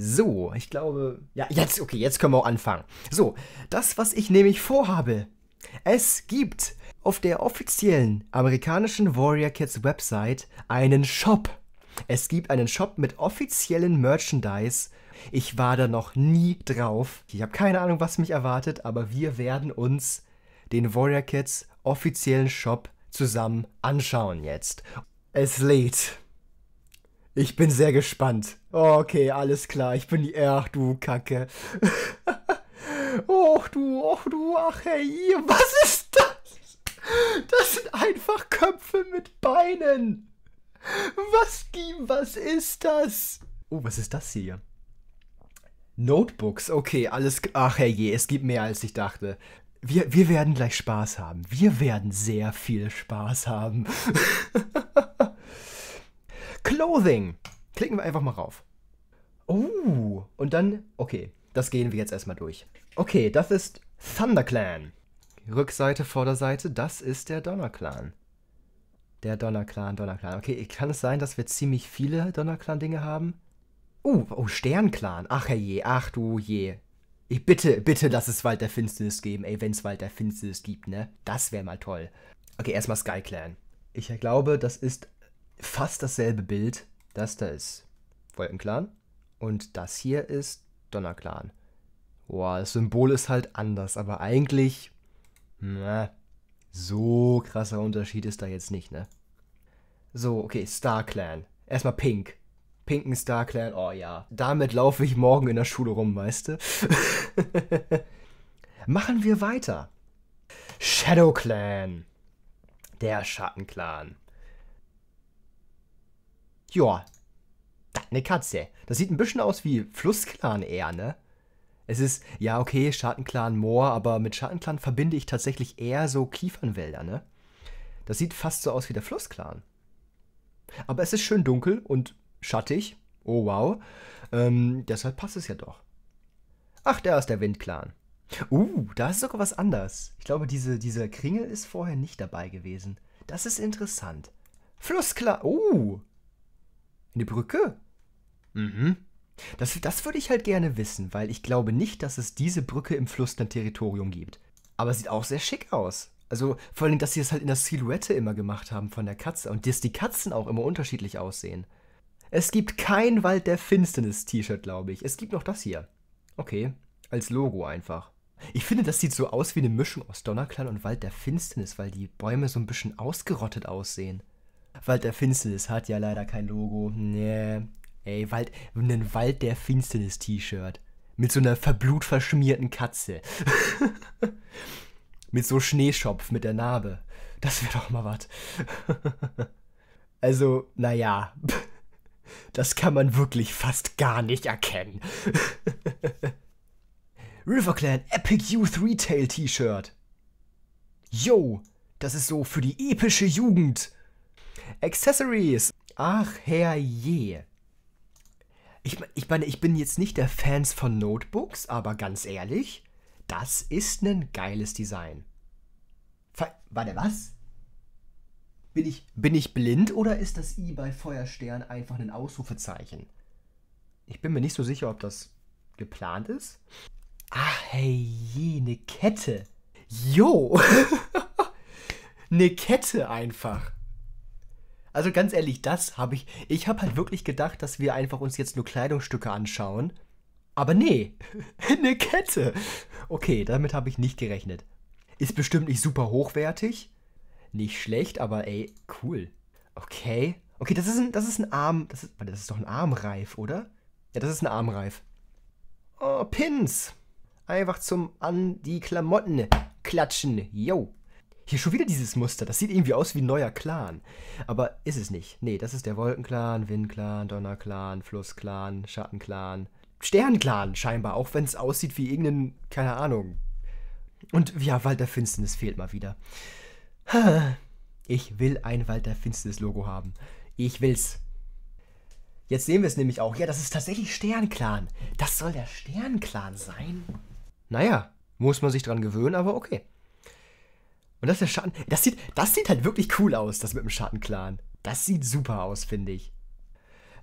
So, ich glaube, ja, jetzt, okay, jetzt können wir auch anfangen. So, das, was ich nämlich vorhabe, es gibt auf der offiziellen amerikanischen Warrior Cats Website einen Shop. Es gibt einen Shop mit offiziellen Merchandise. Ich war da noch nie drauf. Ich habe keine Ahnung, was mich erwartet, aber wir werden uns den Warrior Cats offiziellen Shop zusammen anschauen jetzt. Es lädt. Ich bin sehr gespannt. Oh, okay, alles klar. Ich bin die. Ach du Kacke. Och du, och du, ach hey, was ist das? Das sind einfach Köpfe mit Beinen. Was, was ist das? Oh, was ist das hier? Notebooks, okay, alles. Ach hey, es gibt mehr als ich dachte. Wir, wir werden gleich Spaß haben. Wir werden sehr viel Spaß haben. Clothing. Klicken wir einfach mal rauf. Oh, und dann, okay, das gehen wir jetzt erstmal durch. Okay, das ist ThunderClan. Rückseite, Vorderseite, das ist der Donnerclan. Der Donnerclan, Donnerclan. Okay, kann es sein, dass wir ziemlich viele Donnerclan-Dinge haben? Uh, oh, Sternclan. Ach je, ach du je. Ich bitte, bitte lass es Wald der Finsternis geben, ey, wenn es Wald der Finsternis gibt, ne? Das wäre mal toll. Okay, erstmal Skyclan. Ich glaube, das ist fast dasselbe Bild. Das da ist Wolkenclan und das hier ist Donnerclan. Boah, das Symbol ist halt anders, aber eigentlich, na, so krasser Unterschied ist da jetzt nicht, ne? So, okay, Starclan. Erstmal Pink. Pinken Starclan, oh ja. Damit laufe ich morgen in der Schule rum, weißt du? Machen wir weiter. Shadowclan. Der Schattenclan. Ja, eine Katze. Das sieht ein bisschen aus wie Flussclan eher, ne? Es ist, ja, okay, Schattenclan Moor, aber mit Schattenclan verbinde ich tatsächlich eher so Kiefernwälder, ne? Das sieht fast so aus wie der Flussclan. Aber es ist schön dunkel und schattig. Oh wow. Ähm, deshalb passt es ja doch. Ach, da ist der Windclan. Uh, da ist sogar was anders. Ich glaube, diese, dieser Kringel ist vorher nicht dabei gewesen. Das ist interessant. Flussclan. Uh, eine Brücke? Mhm. Das, das würde ich halt gerne wissen, weil ich glaube nicht, dass es diese Brücke im Fluss Flussland-Territorium gibt. Aber sieht auch sehr schick aus. Also vor allem, dass sie es halt in der Silhouette immer gemacht haben von der Katze und dass die Katzen auch immer unterschiedlich aussehen. Es gibt kein Wald der Finsternis-T-Shirt, glaube ich. Es gibt noch das hier. Okay, als Logo einfach. Ich finde, das sieht so aus wie eine Mischung aus Donnerklang und Wald der Finsternis, weil die Bäume so ein bisschen ausgerottet aussehen. Wald der Finsternis hat ja leider kein Logo. Nee. Ey, Wald, ein Wald der Finsternis T-Shirt. Mit so einer verblutverschmierten Katze. mit so Schneeschopf, mit der Narbe. Das wäre doch mal was. also, naja. Das kann man wirklich fast gar nicht erkennen. Riverclan Epic Youth Retail T-Shirt. Yo, das ist so für die epische Jugend. Accessories. Ach, herrje. Ich, ich meine, ich bin jetzt nicht der Fans von Notebooks, aber ganz ehrlich, das ist ein geiles Design. Ver Warte, was? Bin ich, bin ich blind oder ist das i bei Feuerstern einfach ein Ausrufezeichen? Ich bin mir nicht so sicher, ob das geplant ist. Ach, hey, eine Kette. Jo! Eine Kette einfach. Also ganz ehrlich, das habe ich. Ich habe halt wirklich gedacht, dass wir einfach uns jetzt nur Kleidungsstücke anschauen. Aber nee, eine Kette. Okay, damit habe ich nicht gerechnet. Ist bestimmt nicht super hochwertig. Nicht schlecht, aber ey, cool. Okay. Okay, das ist ein, das ist ein Arm. Das ist, das ist doch ein Armreif, oder? Ja, das ist ein Armreif. Oh, Pins. Einfach zum an die Klamotten klatschen. Yo. Hier schon wieder dieses Muster. Das sieht irgendwie aus wie ein neuer Clan. Aber ist es nicht. Nee, das ist der Wolkenclan, Windclan, Donnerclan, Flussclan, Schattenclan. Sternclan scheinbar, auch wenn es aussieht wie irgendein, keine Ahnung. Und ja, Walter Finsternis fehlt mal wieder. Ich will ein Walter Finsternis Logo haben. Ich will's. Jetzt sehen wir es nämlich auch. Ja, das ist tatsächlich Sternclan. Das soll der Sternclan sein? Naja, muss man sich dran gewöhnen, aber okay. Und das ist der Schatten. Das sieht, das sieht halt wirklich cool aus, das mit dem Schattenclan. Das sieht super aus, finde ich.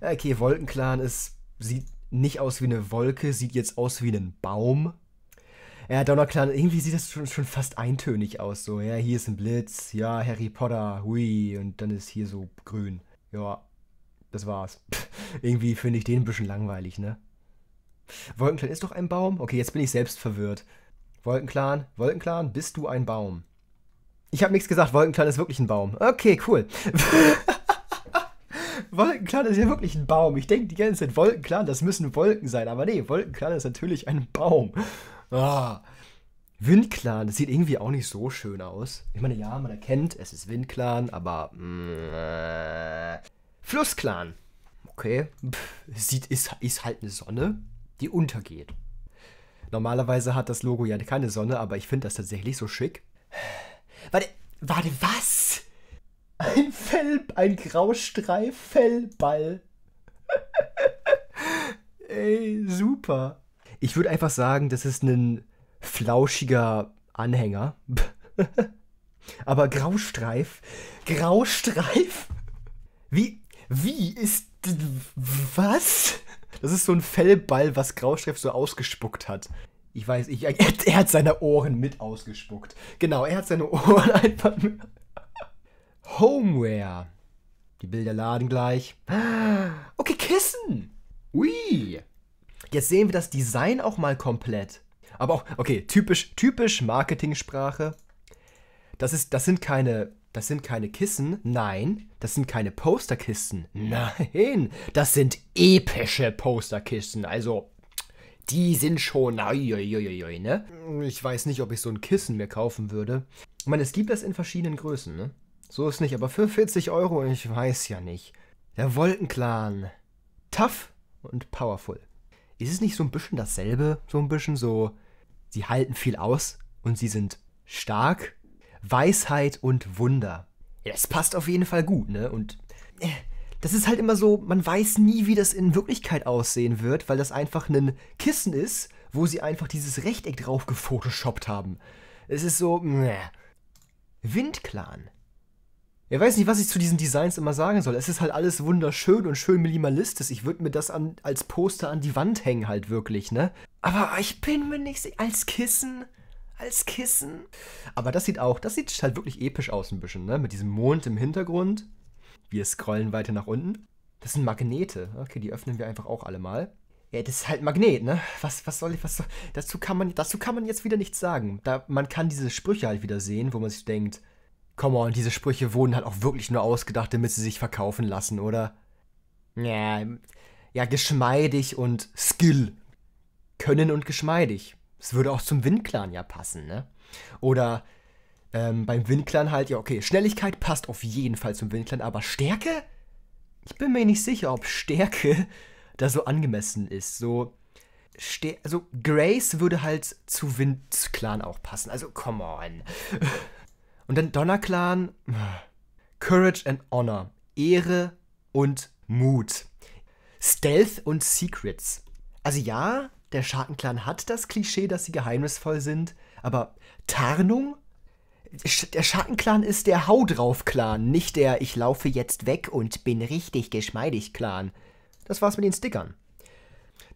Okay, Wolkenclan ist, sieht nicht aus wie eine Wolke, sieht jetzt aus wie ein Baum. Ja, Donnerclan, irgendwie sieht das schon, schon fast eintönig aus. So, ja, hier ist ein Blitz, ja, Harry Potter, hui, und dann ist hier so grün. Ja, das war's. irgendwie finde ich den ein bisschen langweilig, ne? Wolkenclan ist doch ein Baum? Okay, jetzt bin ich selbst verwirrt. Wolkenclan, Wolkenclan, bist du ein Baum? Ich habe nichts gesagt, Wolkenklan ist wirklich ein Baum. Okay, cool. Wolkenklan ist ja wirklich ein Baum. Ich denke die ganze Zeit, Wolkenklan, das müssen Wolken sein. Aber nee, Wolkenklan ist natürlich ein Baum. Ah. Windclan, das sieht irgendwie auch nicht so schön aus. Ich meine, ja, man erkennt, es ist Windclan, aber... Mm, äh. Flussclan. Okay, Pff, sieht, ist, ist halt eine Sonne, die untergeht. Normalerweise hat das Logo ja keine Sonne, aber ich finde das tatsächlich so schick. Warte, warte, was? Ein Fell, ein Graustreif-Fellball. Ey, super. Ich würde einfach sagen, das ist ein flauschiger Anhänger. Aber Graustreif, Graustreif? Wie, wie ist, was? Das ist so ein Fellball, was Graustreif so ausgespuckt hat. Ich weiß, ich, er, er, hat seine Ohren mit ausgespuckt. Genau, er hat seine Ohren einfach mit. Homeware. Die Bilder laden gleich. Okay, Kissen. Ui. Jetzt sehen wir das Design auch mal komplett. Aber auch, okay, typisch, typisch Marketingsprache. Das, ist, das sind keine das sind keine Kissen, nein, das sind keine Posterkissen. nein, das sind epische Posterkissen. also die sind schon, uiuiuiui, ne? Ich weiß nicht, ob ich so ein Kissen mir kaufen würde. Ich meine, es gibt das in verschiedenen Größen, ne? So ist nicht, aber für 40 Euro, ich weiß ja nicht. Der Wolkenclan. Tough und powerful. Ist es nicht so ein bisschen dasselbe? So ein bisschen so, sie halten viel aus und sie sind stark. Weisheit und Wunder. Ja, das passt auf jeden Fall gut, ne? Und äh, das ist halt immer so, man weiß nie, wie das in Wirklichkeit aussehen wird, weil das einfach ein Kissen ist, wo sie einfach dieses Rechteck drauf gefotoshoppt haben. Es ist so, mäh. Windclan. Ich weiß nicht, was ich zu diesen Designs immer sagen soll. Es ist halt alles wunderschön und schön minimalistisch. Ich würde mir das an, als Poster an die Wand hängen, halt wirklich, ne? Aber ich bin mir nicht sicher. Als Kissen? Als Kissen? Aber das sieht auch, das sieht halt wirklich episch aus ein bisschen, ne? Mit diesem Mond im Hintergrund. Wir scrollen weiter nach unten. Das sind Magnete. Okay, die öffnen wir einfach auch alle mal. Ja, das ist halt Magnet, ne? Was, was soll ich, was soll, dazu kann man, dazu kann man jetzt wieder nichts sagen. Da, man kann diese Sprüche halt wieder sehen, wo man sich denkt, come on, diese Sprüche wurden halt auch wirklich nur ausgedacht, damit sie sich verkaufen lassen, oder? Ja, ja, geschmeidig und Skill. Können und geschmeidig. Es würde auch zum Windclan ja passen, ne? Oder ähm, beim Windclan halt, ja, okay, Schnelligkeit passt auf jeden Fall zum Windclan, aber Stärke? Ich bin mir nicht sicher, ob Stärke da so angemessen ist. So, also Grace würde halt zu Windclan auch passen. Also, come on. Und dann Donnerclan, Courage and Honor, Ehre und Mut, Stealth und Secrets. Also ja, der Schattenclan hat das Klischee, dass sie geheimnisvoll sind, aber Tarnung der Schattenclan ist der Hau drauf Clan, nicht der Ich laufe jetzt weg und bin richtig geschmeidig Clan. Das war's mit den Stickern.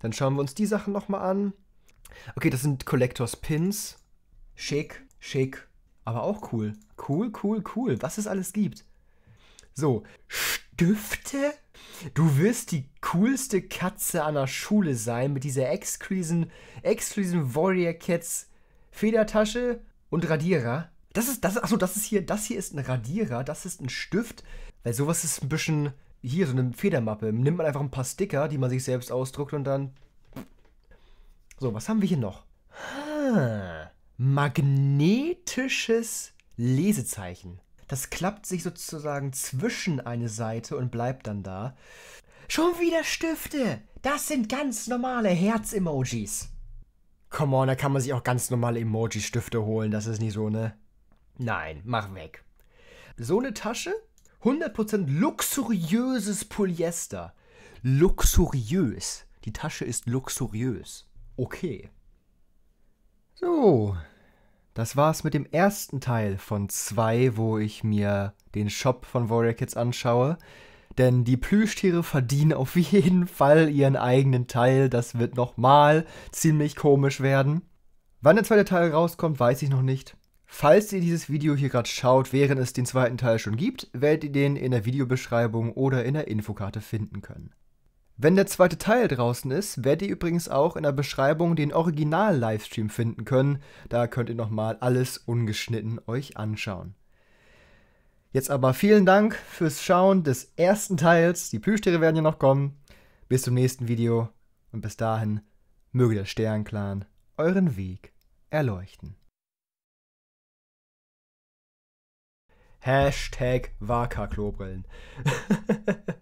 Dann schauen wir uns die Sachen nochmal an. Okay, das sind Collectors Pins. Schick, schick, aber auch cool. Cool, cool, cool, was es alles gibt. So, Stifte? Du wirst die coolste Katze an der Schule sein mit dieser exklusiven, Warrior Cats Federtasche und Radierer. Das ist, das, ist, achso, das ist hier, das hier ist ein Radierer, das ist ein Stift, weil sowas ist ein bisschen, hier so eine Federmappe. Nimmt man einfach ein paar Sticker, die man sich selbst ausdruckt und dann. So, was haben wir hier noch? Ah, magnetisches Lesezeichen. Das klappt sich sozusagen zwischen eine Seite und bleibt dann da. Schon wieder Stifte! Das sind ganz normale Herz-Emojis. Come on, da kann man sich auch ganz normale Emoji-Stifte holen. Das ist nicht so, ne? Nein, mach weg. So eine Tasche, 100% luxuriöses Polyester. Luxuriös. Die Tasche ist luxuriös. Okay. So, das war's mit dem ersten Teil von zwei, wo ich mir den Shop von Warrior Kids anschaue. Denn die Plüschtiere verdienen auf jeden Fall ihren eigenen Teil. Das wird nochmal ziemlich komisch werden. Wann der zweite Teil rauskommt, weiß ich noch nicht. Falls ihr dieses Video hier gerade schaut, während es den zweiten Teil schon gibt, werdet ihr den in der Videobeschreibung oder in der Infokarte finden können. Wenn der zweite Teil draußen ist, werdet ihr übrigens auch in der Beschreibung den Original-Livestream finden können. Da könnt ihr nochmal alles ungeschnitten euch anschauen. Jetzt aber vielen Dank fürs Schauen des ersten Teils. Die Plüschtiere werden ja noch kommen. Bis zum nächsten Video und bis dahin möge der Sternclan euren Weg erleuchten. Hashtag Waka-Klobrillen.